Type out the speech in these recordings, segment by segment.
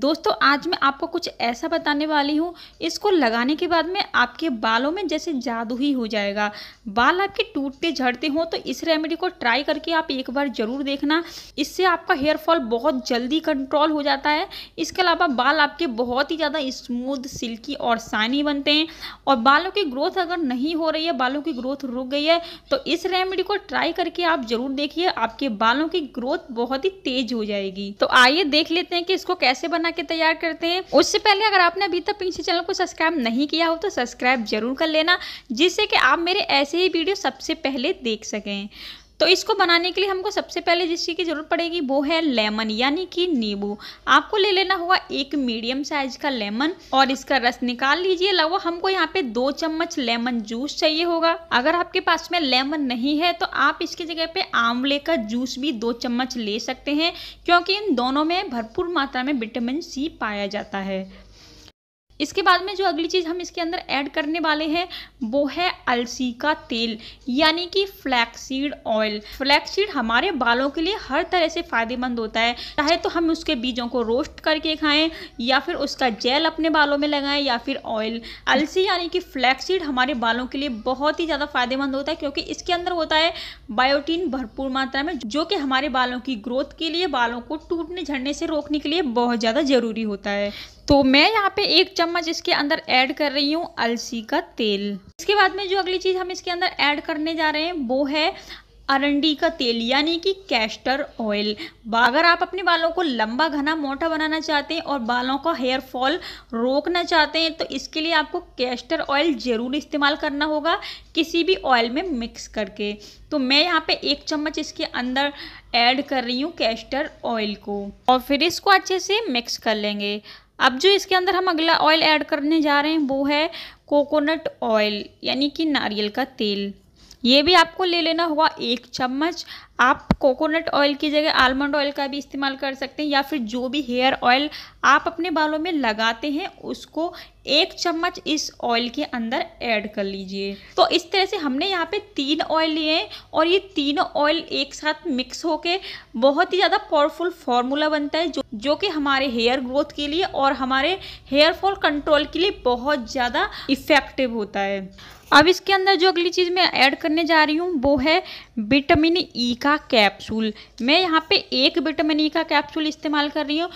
दोस्तों आज मैं आपको कुछ ऐसा बताने वाली हूँ इसको लगाने के बाद में आपके बालों में जैसे जादू ही हो जाएगा बाल आपके टूटते झड़ते हों तो इस रेमेडी को ट्राई करके आप एक बार ज़रूर देखना इससे आपका हेयर फॉल बहुत जल्दी कंट्रोल हो जाता है इसके अलावा बाल आपके बहुत ही ज़्यादा स्मूथ सिल्की और शाइनी बनते हैं और बालों की ग्रोथ अगर नहीं हो रही है बालों की ग्रोथ रुक गई है तो इस रेमेडी को ट्राई करके आप ज़रूर देखिए आपके बालों की ग्रोथ बहुत ही तेज़ हो जाएगी तो आइए देख लेते हैं कि इसको कैसे बना बना के तैयार करते हैं उससे पहले अगर आपने अभी तक पिंक चैनल को सब्सक्राइब नहीं किया हो तो सब्सक्राइब जरूर कर लेना जिससे कि आप मेरे ऐसे ही वीडियो सबसे पहले देख सकें तो इसको बनाने के लिए हमको सबसे पहले जिस चीज़ की ज़रूरत पड़ेगी वो है लेमन यानी कि नींबू आपको ले लेना होगा एक मीडियम साइज का लेमन और इसका रस निकाल लीजिए लगभग हमको यहाँ पे दो चम्मच लेमन जूस चाहिए होगा अगर आपके पास में लेमन नहीं है तो आप इसकी जगह पे आंवले का जूस भी दो चम्मच ले सकते हैं क्योंकि इन दोनों में भरपूर मात्रा में विटामिन सी पाया जाता है इसके बाद में जो अगली चीज़ हम इसके अंदर ऐड करने वाले हैं वो है अलसी का तेल यानी कि फ्लैक्सीड ऑयल फ्लैक्सीड हमारे बालों के लिए हर तरह से फ़ायदेमंद होता है चाहे तो हम उसके बीजों को रोस्ट करके खाएं या फिर उसका जेल अपने बालों में लगाएं या फिर ऑयल अलसी यानी कि फ्लैक्सीड हमारे बालों के लिए बहुत ही ज़्यादा फ़ायदेमंद होता है क्योंकि इसके अंदर होता है बायोटीन भरपूर मात्रा में जो कि हमारे बालों की ग्रोथ के लिए बालों को टूटने झड़ने से रोकने के लिए बहुत ज़्यादा ज़रूरी होता है तो मैं यहाँ पे एक चम्मच इसके अंदर ऐड कर रही हूँ अलसी का तेल इसके बाद में जो अगली चीज़ हम इसके अंदर ऐड करने जा रहे हैं वो है अरंडी का तेल यानी कि कैस्टर ऑयल अगर आप अपने बालों को लंबा घना मोटा बनाना चाहते हैं और बालों का हेयर फॉल रोकना चाहते हैं तो इसके लिए आपको कैस्टर ऑयल ज़रूर इस्तेमाल करना होगा किसी भी ऑयल में मिक्स करके तो मैं यहाँ पे एक चम्मच इसके अंदर ऐड कर रही हूँ कैस्टर ऑयल को और फिर इसको अच्छे से मिक्स कर लेंगे अब जो इसके अंदर हम अगला ऑयल ऐड करने जा रहे हैं वो है कोकोनट ऑयल यानी कि नारियल का तेल ये भी आपको ले लेना होगा एक चम्मच आप कोकोनट ऑयल की जगह आलमंड ऑयल का भी इस्तेमाल कर सकते हैं या फिर जो भी हेयर ऑयल आप अपने बालों में लगाते हैं उसको एक चम्मच इस ऑयल के अंदर ऐड कर लीजिए तो इस तरह से हमने यहाँ पे तीन ऑयल लिए हैं और ये तीनों ऑयल एक साथ मिक्स होके बहुत ही ज़्यादा पावरफुल फार्मूला बनता है जो जो कि हमारे हेयर ग्रोथ के लिए और हमारे हेयर फॉल कंट्रोल के लिए बहुत ज़्यादा इफ़ेक्टिव होता है अब इसके अंदर जो अगली चीज़ मैं ऐड करने जा रही हूँ वो है विटामिन ई e का का कैप्सूल मैं यहाँ पे एक विटामिन ई e का कैप्सूल इस्तेमाल कर रही हूँ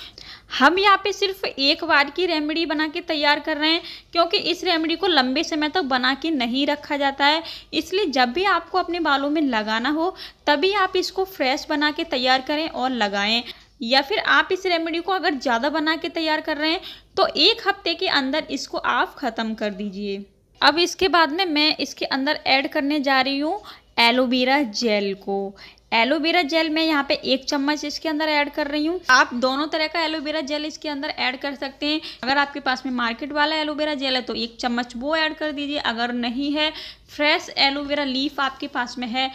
हम यहाँ पे सिर्फ एक बार की रेमेडी बना के तैयार कर रहे हैं क्योंकि इस रेमेडी को लंबे समय तक तो बना के नहीं रखा जाता है इसलिए जब भी आपको अपने बालों में लगाना हो तभी आप इसको फ्रेश बना के तैयार करें और लगाएँ या फिर आप इस रेमेडी को अगर ज़्यादा बना के तैयार कर रहे हैं तो एक हफ्ते के अंदर इसको आप ख़त्म कर दीजिए अब इसके बाद में मैं इसके अंदर ऐड करने जा रही हूँ एलोवेरा जेल को एलोवेरा जेल मैं यहाँ पे एक चम्मच इसके अंदर ऐड कर रही हूँ आप दोनों तरह का एलोवेरा जेल इसके अंदर ऐड कर सकते हैं अगर आपके पास में मार्केट वाला एलोवेरा जेल है तो एक चम्मच वो ऐड कर दीजिए अगर नहीं है फ्रेश एलोवेरा लीफ आपके पास में है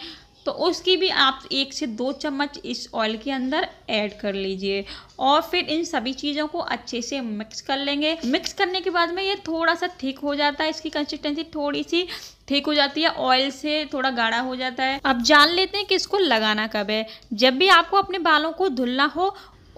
तो उसकी भी आप एक से दो चम्मच इस ऑयल के अंदर ऐड कर लीजिए और फिर इन सभी चीज़ों को अच्छे से मिक्स कर लेंगे मिक्स करने के बाद में ये थोड़ा सा थिक हो जाता है इसकी कंसिस्टेंसी थोड़ी सी ठीक हो जाती है ऑयल से थोड़ा गाढ़ा हो जाता है अब जान लेते हैं कि इसको लगाना कब है जब भी आपको अपने बालों को धुलना हो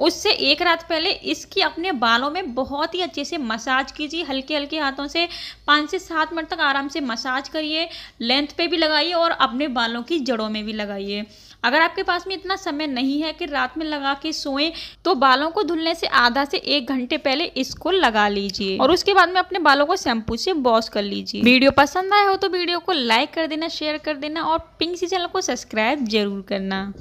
उससे एक रात पहले इसकी अपने बालों में बहुत ही अच्छे से मसाज कीजिए हल्के हल्के हाथों से पाँच से सात मिनट तक आराम से मसाज करिए लेंथ पे भी लगाइए और अपने बालों की जड़ों में भी लगाइए अगर आपके पास में इतना समय नहीं है कि रात में लगा के सोएं तो बालों को धुलने से आधा से एक घंटे पहले इसको लगा लीजिए और उसके बाद में अपने बालों को शैम्पू से वॉश कर लीजिए वीडियो पसंद आया हो तो वीडियो को लाइक कर देना शेयर कर देना और पिंक सी चैनल को सब्सक्राइब जरूर करना